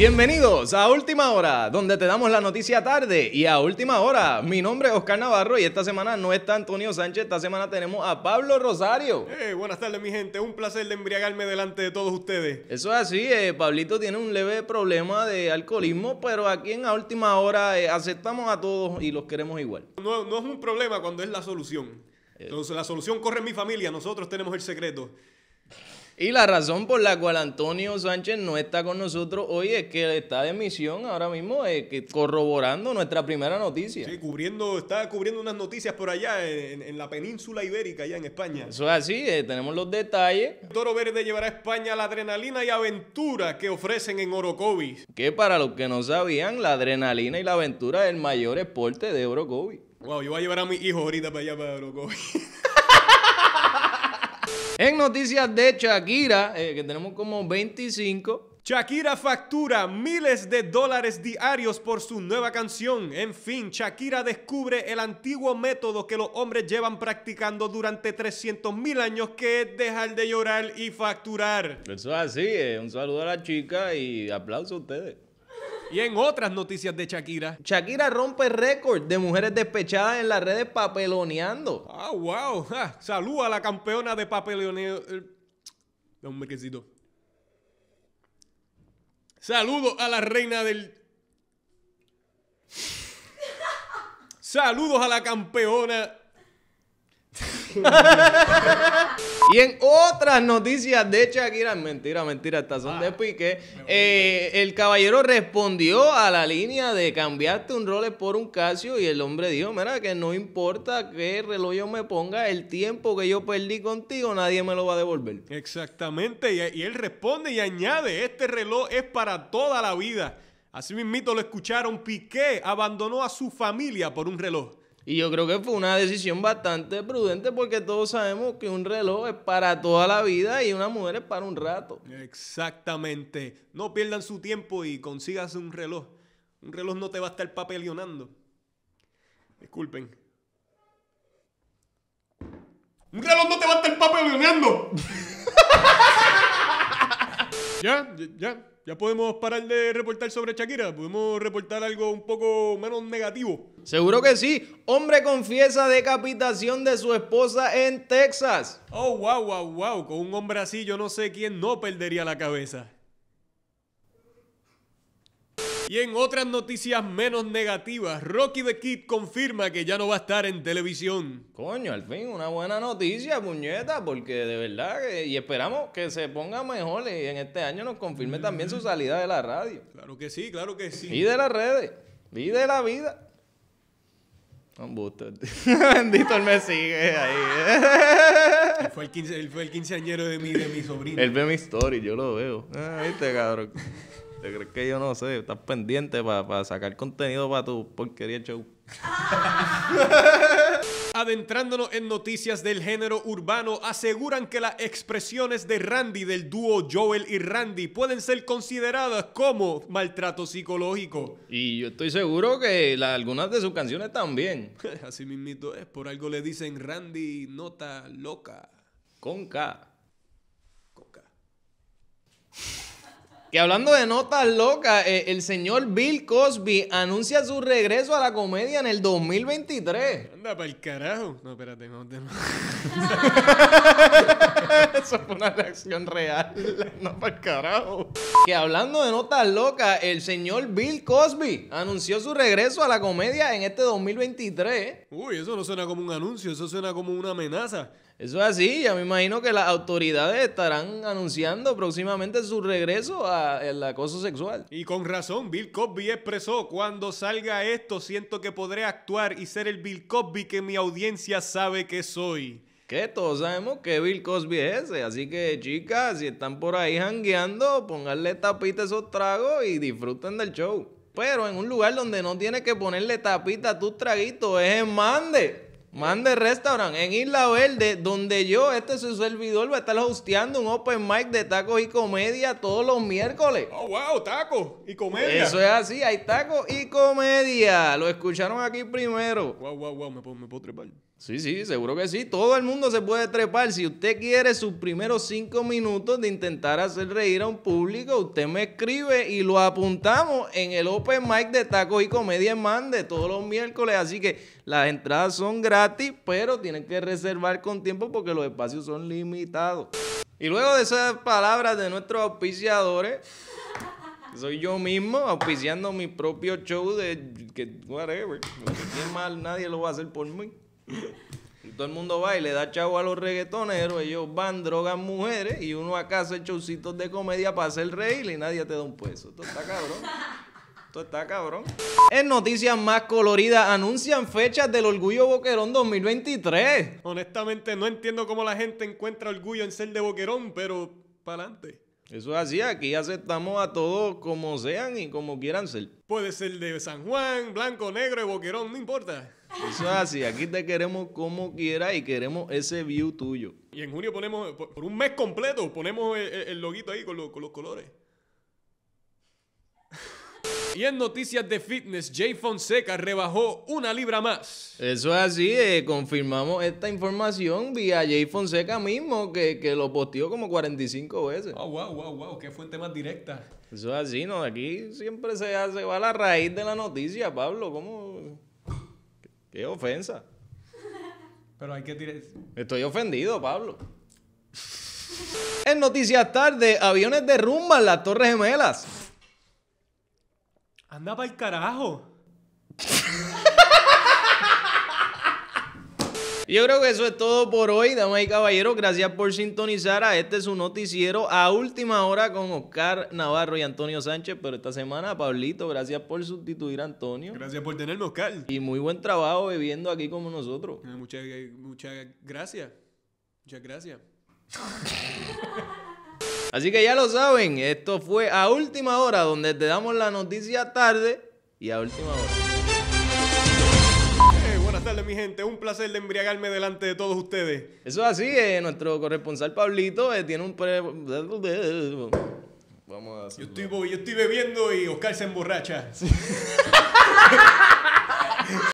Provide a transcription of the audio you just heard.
Bienvenidos a Última Hora, donde te damos la noticia tarde y a última hora. Mi nombre es Oscar Navarro y esta semana no está Antonio Sánchez, esta semana tenemos a Pablo Rosario. Eh, buenas tardes, mi gente. Un placer de embriagarme delante de todos ustedes. Eso es así, eh, Pablito tiene un leve problema de alcoholismo, pero aquí en A Última Hora eh, aceptamos a todos y los queremos igual. No, es un problema cuando es la solución. Eh. Entonces, la solución corre en mi familia, nosotros tenemos el secreto. Y la razón por la cual Antonio Sánchez no está con nosotros hoy es que está de misión ahora mismo eh, corroborando nuestra primera noticia. Sí, cubriendo, está cubriendo unas noticias por allá en, la península ibérica, allá en España. Eso es así, eh, tenemos los detalles. Toro Verde llevará a España la adrenalina y aventura que ofrecen en Orocovis. Que para los que no sabían, la adrenalina y la aventura es el mayor esporte de Orocovis. Wow, yo voy a llevar a mi hijo ahorita para allá para Orocovis. En noticias de Shakira, eh, que tenemos como 25. Shakira factura miles de dólares diarios por su nueva canción. En fin, Shakira descubre el antiguo método que los hombres llevan practicando durante mil años, que es dejar de llorar y facturar. Eso es así, eh, un saludo a la chica y aplauso a ustedes. Y en otras noticias de Shakira. Shakira rompe récord de mujeres despechadas en las redes papeloneando. Ah, wow. Saludos a la campeona de papeloneo. Eh, Dame un mequecito. Saludos a la reina del. Saludos a la campeona y en otras noticias de Shakira, mentira, mentira, estas son ah, de Piqué eh, el caballero respondió a la línea de cambiarte un Rolex por un Casio y el hombre dijo, mira, que no importa qué reloj yo me ponga, el tiempo que yo perdí contigo nadie me lo va a devolver. Exactamente, y, y él responde y añade, este reloj es para toda la vida. Así mismito lo escucharon, Piqué abandonó a su familia por un reloj. Y yo creo que fue una decisión bastante prudente porque todos sabemos que un reloj es para toda la vida y una mujer es para un rato. Exactamente. No pierdan su tiempo y consigas un reloj. Un reloj no te va a estar papelionando. Disculpen. Un reloj no te va a estar papelionando. ya, ya. Ya podemos parar de reportar sobre Shakira. Podemos reportar algo un poco menos negativo. Seguro que sí. Hombre confiesa decapitación de su esposa en Texas. Oh, wow, wow, wow. Con un hombre así yo no sé quién no perdería la cabeza. Y en otras noticias menos negativas, Rocky the Kid confirma que ya no va a estar en televisión. Coño, al fin, una buena noticia, puñeta, porque de verdad, y esperamos que se ponga mejor y en este año nos confirme también su salida de la radio. Claro que sí, claro que sí. Y de las redes, y de la vida. Un Bendito él me sigue ahí. él, fue el quinceañero de mi, de mi sobrino. Él ve mi story, yo lo veo. Ah, viste, cabrón. ¿Te crees que yo no sé? Estás pendiente para sacar contenido para tu porquería show. Adentrándonos en noticias del género urbano, aseguran que las expresiones de Randy del dúo Joel y Randy pueden ser consideradas como maltrato psicológico. Y yo estoy seguro que algunas de sus canciones también. Así mismito es, por algo le dicen Randy nota loca. Con K. Con K. Que hablando de notas locas, eh, el señor Bill Cosby anuncia su regreso a la comedia en el 2023. Anda para el carajo. No, espérate, no, no. Eso fue una reacción real. No para el carajo. Que hablando de notas locas, el señor Bill Cosby anunció su regreso a la comedia en este 2023. Uy, eso no suena como un anuncio, eso suena como una amenaza. Eso es así, ya me imagino que las autoridades estarán anunciando próximamente su regreso a el acoso sexual. Y con razón, Bill Cosby expresó, cuando salga esto siento que podré actuar y ser el Bill Cosby que mi audiencia sabe que soy. Que todos sabemos que Bill Cosby es ese, así que chicas, si están por ahí jangueando, pónganle tapita a esos tragos y disfruten del show. Pero en un lugar donde no tienes que ponerle tapita a tus traguitos, es en Mande. Mande Restaurant en Isla Verde, donde yo, este su servidor, va a estar hosteando un open mic de tacos y comedia todos los miércoles. ¡Oh, wow! Tacos y comedia. Eso es así, hay tacos y comedia. Lo escucharon aquí primero. ¡Wow, wow, wow! Me puedo, me puedo trepar. Sí, sí, seguro que sí. Todo el mundo se puede trepar. Si usted quiere sus primeros cinco minutos de intentar hacer reír a un público, usted me escribe y lo apuntamos en el open mic de tacos y comedia en Mande todos los miércoles. Así que las entradas son gratis pero tienen que reservar con tiempo porque los espacios son limitados. Y luego de esas palabras de nuestros auspiciadores, soy yo mismo auspiciando mi propio show de que whatever, que mal nadie lo va a hacer por mí. todo el mundo va y le da chavo a los reggaetoneros, ellos van, drogas mujeres y uno acá hace showcitos de comedia para hacer reír y nadie te da un peso. Esto está cabrón. Esto está cabrón. En noticias más coloridas anuncian fechas del Orgullo Boquerón 2023. Honestamente no entiendo cómo la gente encuentra orgullo en ser de Boquerón, pero para adelante. Eso es así, aquí aceptamos a todos como sean y como quieran ser. Puede ser de San Juan, blanco, negro boquerón, no importa. Eso es así, aquí te queremos como quieras y queremos ese view tuyo. Y en junio ponemos, por un mes completo, ponemos el, loguito ahí con los colores. Y en noticias de fitness, Jay Fonseca rebajó una libra más. Eso es así, eh, confirmamos esta información vía Jay Fonseca mismo, que, lo posteó como 45 veces. Wow, wow, wow, wow, qué fuente más directa. Eso es así, ¿no? Aquí siempre se, hace, va a la raíz de la noticia, Pablo. ¿Cómo? Qué ofensa. Pero hay que tirar... Estoy ofendido, Pablo. en noticias tarde, aviones derrumban las Torres Gemelas. Anda pa'l el carajo. Yo creo que eso es todo por hoy, damas y caballeros. Gracias por sintonizar a este su noticiero a última hora con Oscar Navarro y Antonio Sánchez. Pero esta semana, Pablito, gracias por sustituir a Antonio. Gracias por tenerme, Oscar. Y muy buen trabajo viviendo aquí como nosotros. Eh, muchas, eh, muchas gracias. Muchas gracias. Así que ya lo saben, esto fue a última hora donde te damos la noticia tarde y a última hora. buenas tardes mi gente, un placer de embriagarme delante de todos ustedes. Eso es así, eh, nuestro corresponsal Pablito eh, tiene un... Pre... Vamos a yo, estoy, yo estoy bebiendo y Oscar se emborracha.